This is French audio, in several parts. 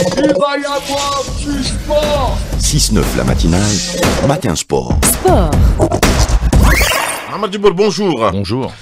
Il va y avoir du sport 6-9 la matinale, matin sport. Sport bonjour Bonjour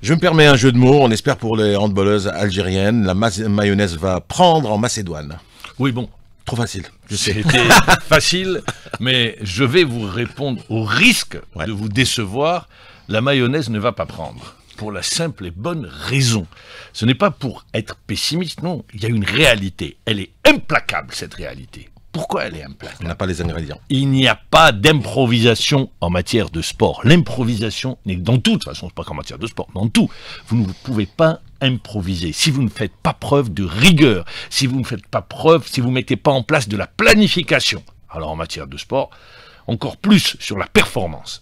je me permets un jeu de mots, on espère pour les handballeuses algériennes, la mayonnaise va prendre en Macédoine. Oui, bon, Trop facile. Je sais. facile, mais je vais vous répondre au risque de vous décevoir. La mayonnaise ne va pas prendre pour la simple et bonne raison. Ce n'est pas pour être pessimiste, non. Il y a une réalité. Elle est implacable, cette réalité. Pourquoi elle est implacable On n'a pas les ingrédients. Il n'y a pas d'improvisation en matière de sport. L'improvisation n'est dans toute façon, pas qu'en matière de sport, dans tout. Vous ne pouvez pas improviser. Si vous ne faites pas preuve de rigueur, si vous ne faites pas preuve, si vous ne mettez pas en place de la planification. Alors en matière de sport, encore plus sur la performance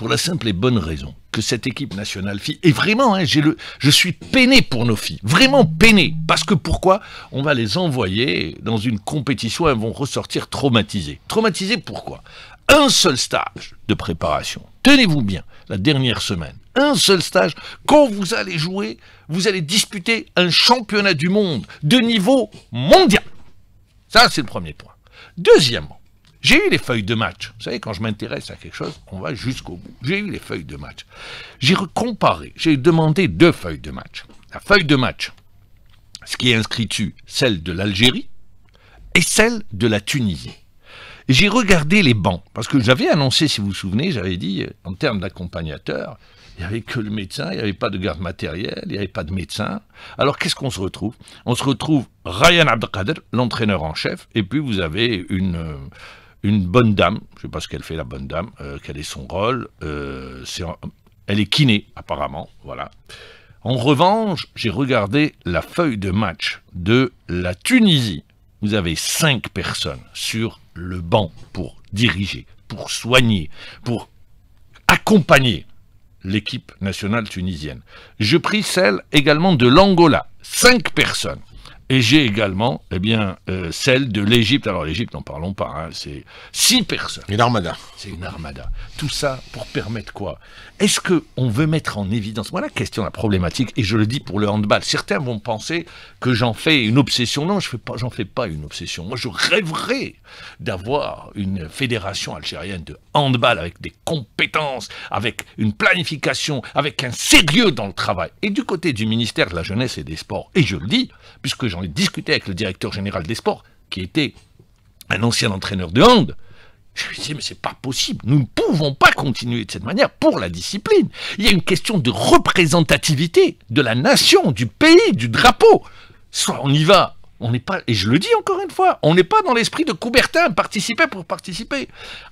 pour la simple et bonne raison que cette équipe nationale fille, et vraiment, hein, le, je suis peiné pour nos filles, vraiment peiné, parce que pourquoi On va les envoyer dans une compétition, elles vont ressortir traumatisées. Traumatisées pourquoi Un seul stage de préparation, tenez-vous bien, la dernière semaine, un seul stage, quand vous allez jouer, vous allez disputer un championnat du monde de niveau mondial. Ça, c'est le premier point. Deuxièmement, j'ai eu les feuilles de match. Vous savez, quand je m'intéresse à quelque chose, on va jusqu'au bout. J'ai eu les feuilles de match. J'ai comparé, j'ai demandé deux feuilles de match. La feuille de match, ce qui est inscrit dessus, celle de l'Algérie et celle de la Tunisie. J'ai regardé les bancs, parce que j'avais annoncé, si vous vous souvenez, j'avais dit, euh, en termes d'accompagnateur, il n'y avait que le médecin, il n'y avait pas de garde matérielle, il n'y avait pas de médecin. Alors qu'est-ce qu'on se retrouve On se retrouve Ryan Abdelkader, l'entraîneur en chef, et puis vous avez une... Euh, une bonne dame, je ne sais pas ce qu'elle fait la bonne dame, euh, quel est son rôle, euh, elle est kiné apparemment, voilà. En revanche, j'ai regardé la feuille de match de la Tunisie. Vous avez cinq personnes sur le banc pour diriger, pour soigner, pour accompagner l'équipe nationale tunisienne. Je pris celle également de l'Angola, cinq personnes. Et j'ai également eh bien, euh, celle de l'Égypte. Alors l'Égypte, n'en parlons pas, hein, c'est six personnes. Une armada. C'est une armada. Tout ça pour permettre quoi Est-ce qu'on veut mettre en évidence, voilà la question, la problématique, et je le dis pour le handball. Certains vont penser que j'en fais une obsession. Non, je n'en fais pas une obsession. Moi, je rêverais d'avoir une fédération algérienne de handball avec des compétences, avec une planification, avec un sérieux dans le travail. Et du côté du ministère de la Jeunesse et des Sports, et je le dis, puisque j'en on discuté avec le directeur général des sports, qui était un ancien entraîneur de hand. Je lui disais mais c'est pas possible, nous ne pouvons pas continuer de cette manière pour la discipline. Il y a une question de représentativité de la nation, du pays, du drapeau. Soit on y va n'est pas, et je le dis encore une fois, on n'est pas dans l'esprit de Coubertin, participer pour participer.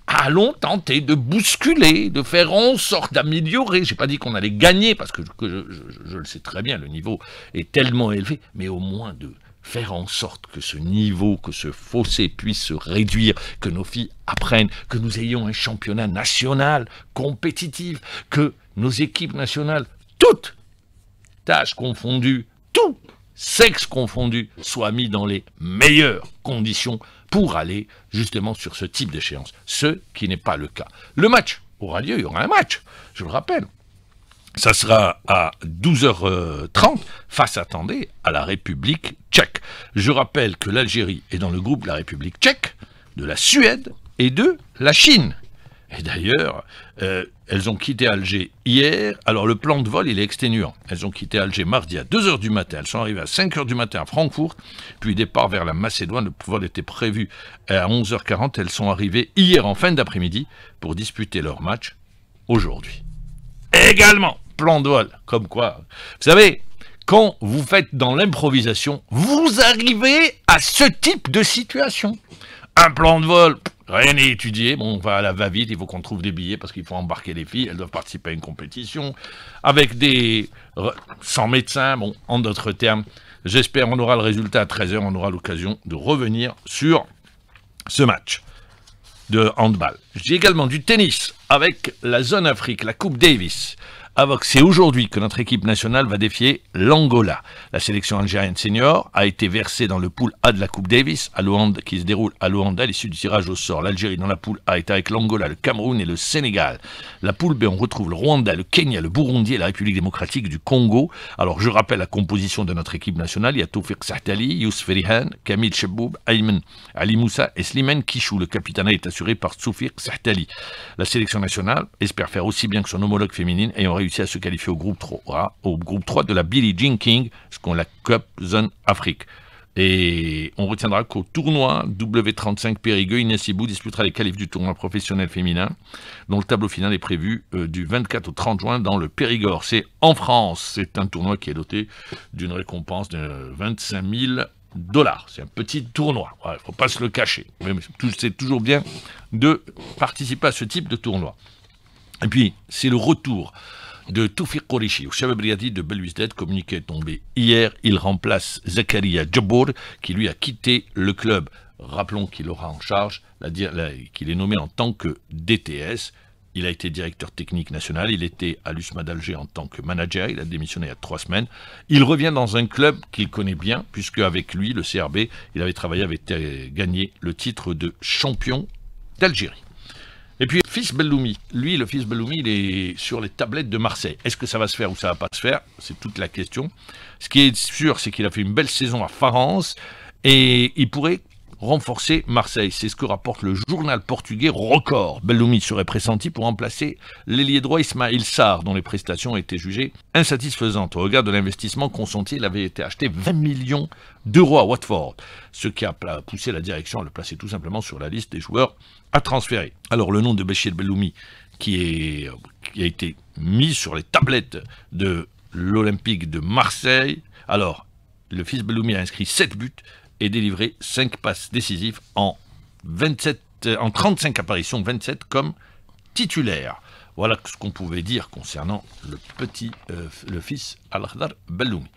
Allons tenter de bousculer, de faire en sorte d'améliorer. J'ai pas dit qu'on allait gagner, parce que, je, je, le sais très bien, le niveau est tellement élevé, mais au moins de faire en sorte que ce niveau, que ce fossé puisse se réduire, que nos filles apprennent, que nous ayons un championnat national compétitif, que nos équipes nationales, toutes, tâches confondues, tout sexe confondu soit mis dans les meilleures conditions pour aller justement sur ce type d'échéance, ce qui n'est pas le cas. Le match aura lieu, il y aura un match, je le rappelle. Ça sera à 12h30 face, attendez, à la République tchèque. Je rappelle que l'Algérie est dans le groupe de la République tchèque, de la Suède et de la Chine. Et d'ailleurs, euh, elles ont quitté Alger hier. Alors le plan de vol, il est exténuant. Elles ont quitté Alger mardi à 2h du matin. Elles sont arrivées à 5h du matin à Francfort, puis départ vers la Macédoine. Le vol était prévu à 11h40. Elles sont arrivées hier en fin d'après-midi pour disputer leur match aujourd'hui. Également, plan de vol. Comme quoi, vous savez, quand vous faites dans l'improvisation, vous arrivez à ce type de situation un plan de vol, rien n'est étudié. Bon, on va à la va-vite, il faut qu'on trouve des billets parce qu'il faut embarquer les filles, elles doivent participer à une compétition, avec des. sans médecin, bon, en d'autres termes. J'espère on aura le résultat à 13h, on aura l'occasion de revenir sur ce match de handball. J'ai également du tennis avec la zone Afrique, la Coupe Davis. C'est aujourd'hui que notre équipe nationale va défier l'Angola. La sélection algérienne senior a été versée dans le pool A de la Coupe Davis à Luanda, qui se déroule à Luanda à l'issue du tirage au sort. L'Algérie dans la poule A est avec l'Angola, le Cameroun et le Sénégal. La poule B, on retrouve le Rwanda, le Kenya, le Burundi et la République démocratique du Congo. Alors je rappelle la composition de notre équipe nationale. Il y a Toufir Sahtali, Youssef Ferihan, Kamil Ayman Ali Moussa et Slimane Kishou. Le capitana est assuré par Toufir Sahtali. La sélection nationale espère faire aussi bien que son homologue féminine ayant réussi à se qualifier au groupe 3, au groupe 3 de la Billie Jean King, ce qu'on la Cup Zone Afrique. Et on retiendra qu'au tournoi W35 Périgueux, Inès disputera les qualifs du tournoi professionnel féminin, dont le tableau final est prévu euh, du 24 au 30 juin dans le Périgord. C'est en France. C'est un tournoi qui est doté d'une récompense de 25 000 dollars. C'est un petit tournoi. Il ouais, ne faut pas se le cacher. C'est toujours bien de participer à ce type de tournoi. Et puis, c'est le retour de Toufik Kourichi. au chef de Belouizdad, communiqué tombé hier. Il remplace Zakaria Djobour, qui lui a quitté le club. Rappelons qu'il aura en charge, qu'il est nommé en tant que DTS. Il a été directeur technique national, il était à l'USMA d'Alger en tant que manager, il a démissionné il y a trois semaines. Il revient dans un club qu'il connaît bien, puisque avec lui, le CRB, il avait travaillé, avait euh, gagné le titre de champion d'Algérie. Et puis, fils Belloumi. Lui, le fils Belloumi, il est sur les tablettes de Marseille. Est-ce que ça va se faire ou ça va pas se faire C'est toute la question. Ce qui est sûr, c'est qu'il a fait une belle saison à Farence. Et il pourrait renforcer Marseille. C'est ce que rapporte le journal portugais Record. Belloumi serait pressenti pour remplacer l'ailier droit Ismail Sarr, dont les prestations étaient jugées insatisfaisantes. Au regard de l'investissement consenti, il avait été acheté 20 millions d'euros à Watford, ce qui a poussé la direction à le placer tout simplement sur la liste des joueurs à transférer. Alors le nom de Béchir Belloumi, qui, qui a été mis sur les tablettes de l'Olympique de Marseille, alors le fils Belloumi a inscrit 7 buts et délivré 5 passes décisives en, euh, en 35 apparitions, 27 comme titulaire. Voilà ce qu'on pouvait dire concernant le petit, euh, le fils al khadar Belloumi.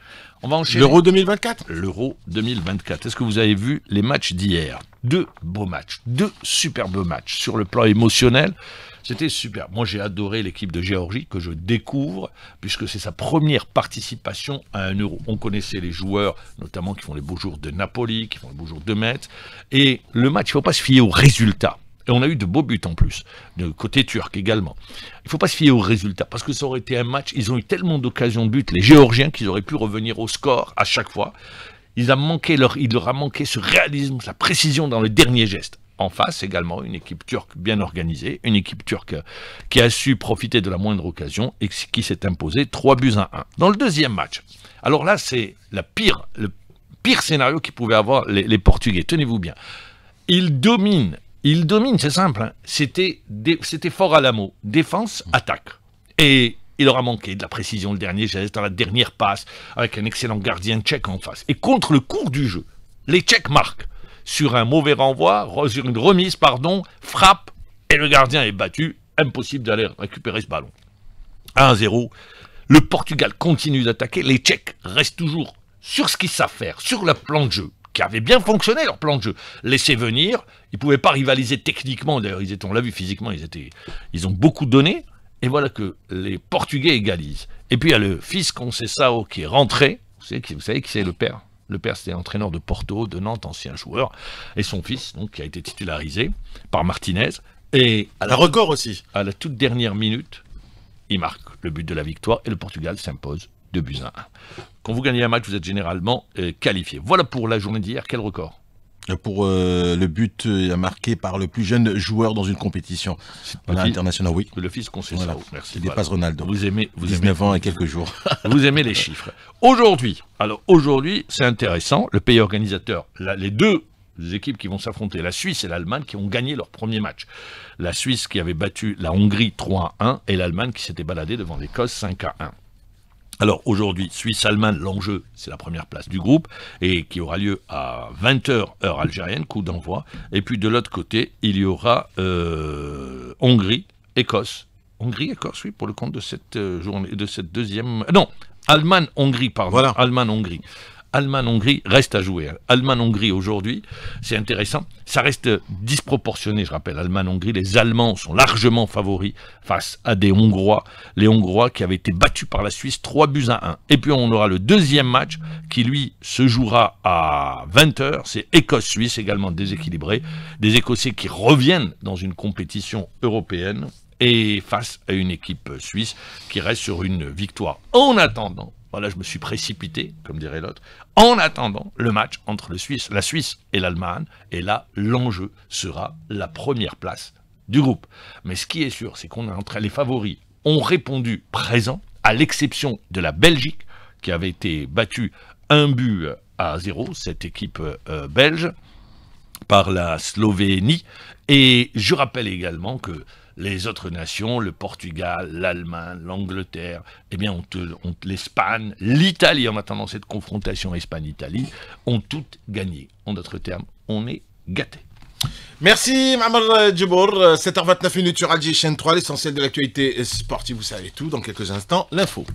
On va L'Euro 2024 L'Euro 2024. Est-ce que vous avez vu les matchs d'hier Deux beaux matchs, deux superbes matchs. Sur le plan émotionnel, c'était super. Moi, j'ai adoré l'équipe de Géorgie que je découvre, puisque c'est sa première participation à un euro. On connaissait les joueurs, notamment qui font les beaux jours de Napoli, qui font les beaux jours de Metz. Et le match, il ne faut pas se fier aux résultats. Et on a eu de beaux buts en plus, de côté turc également. Il ne faut pas se fier aux résultats, parce que ça aurait été un match, ils ont eu tellement d'occasions de buts, les Géorgiens, qu'ils auraient pu revenir au score à chaque fois. Ils a manqué leur, il leur a manqué ce réalisme, sa précision dans le dernier geste. En face également, une équipe turque bien organisée, une équipe turque qui a su profiter de la moindre occasion et qui s'est imposée 3 buts à 1. Dans le deuxième match, alors là, c'est le pire scénario qu'ils pouvaient avoir les Portugais. Tenez-vous bien. Ils dominent il domine, c'est simple. Hein. C'était, fort à la mot. Défense, attaque. Et il aura manqué de la précision, le dernier geste, dans la dernière passe, avec un excellent gardien tchèque en face. Et contre le cours du jeu, les Tchèques marquent. Sur un mauvais renvoi, sur une remise, pardon, frappe, et le gardien est battu. Impossible d'aller récupérer ce ballon. 1-0. Le Portugal continue d'attaquer. Les Tchèques restent toujours sur ce qu'ils savent faire, sur le plan de jeu qui avait bien fonctionné leur plan de jeu. Laisser venir, ils ne pouvaient pas rivaliser techniquement, d'ailleurs, ils étaient, on l'a vu physiquement, ils, étaient, ils ont beaucoup donné, et voilà que les Portugais égalisent. Et puis il y a le fils Concessao qui est rentré, vous savez, vous savez qui c'est le père le père, c'était entraîneur de Porto, de Nantes, ancien joueur. Et son fils, donc, qui a été titularisé par Martinez. Et à la, record aussi. À la toute dernière minute, il marque le but de la victoire et le Portugal s'impose de buts Quand vous gagnez un match, vous êtes généralement euh, qualifié. Voilà pour la journée d'hier. Quel record pour euh, le but euh, marqué par le plus jeune joueur dans une compétition internationale, oui. Le fils Il dépasse Ronaldo. Vous aimez, vous ans et quelques jours. vous aimez les chiffres. Aujourd'hui, alors aujourd'hui, c'est intéressant. Le pays organisateur, les deux équipes qui vont s'affronter, la Suisse et l'Allemagne, qui ont gagné leur premier match. La Suisse qui avait battu la Hongrie 3 à 1 et l'Allemagne qui s'était baladée devant l'Écosse 5 à 1. Alors aujourd'hui, Suisse-Allemagne, l'enjeu, c'est la première place du groupe, et qui aura lieu à 20h heure algérienne, coup d'envoi. Et puis de l'autre côté, il y aura euh, Hongrie, Écosse. Hongrie, Écosse, oui, pour le compte de cette euh, journée, de cette deuxième. Non, Allemagne-Hongrie, pardon. Voilà. Allemagne-Hongrie. Allemagne-Hongrie reste à jouer. Allemagne-Hongrie aujourd'hui, c'est intéressant. Ça reste disproportionné, je rappelle. Allemagne-Hongrie, les Allemands sont largement favoris face à des Hongrois. Les Hongrois qui avaient été battus par la Suisse 3 buts à 1. Et puis on aura le deuxième match qui, lui, se jouera à 20h. C'est Écosse-Suisse, également déséquilibré. Des Écossais qui reviennent dans une compétition européenne et face à une équipe suisse qui reste sur une victoire. En attendant, voilà, je me suis précipité, comme dirait l'autre, en attendant le match entre le Suisse, la Suisse et l'Allemagne. Et là, l'enjeu sera la première place du groupe. Mais ce qui est sûr, c'est qu'on a entre les favoris ont répondu présent, à l'exception de la Belgique, qui avait été battue un but à zéro, cette équipe euh, belge par la Slovénie. Et je rappelle également que les autres nations, le Portugal, l'Allemagne, l'Angleterre, eh bien, euh, l'Espagne, l'Italie, en attendant cette confrontation Espagne-Italie, ont toutes gagné. En d'autres termes, on est gâté. Merci Mamar Djibour, 7h29 euh, minutes sur Algérie, chaîne 3, l'essentiel de l'actualité sportive, vous savez tout, dans quelques instants, l'info.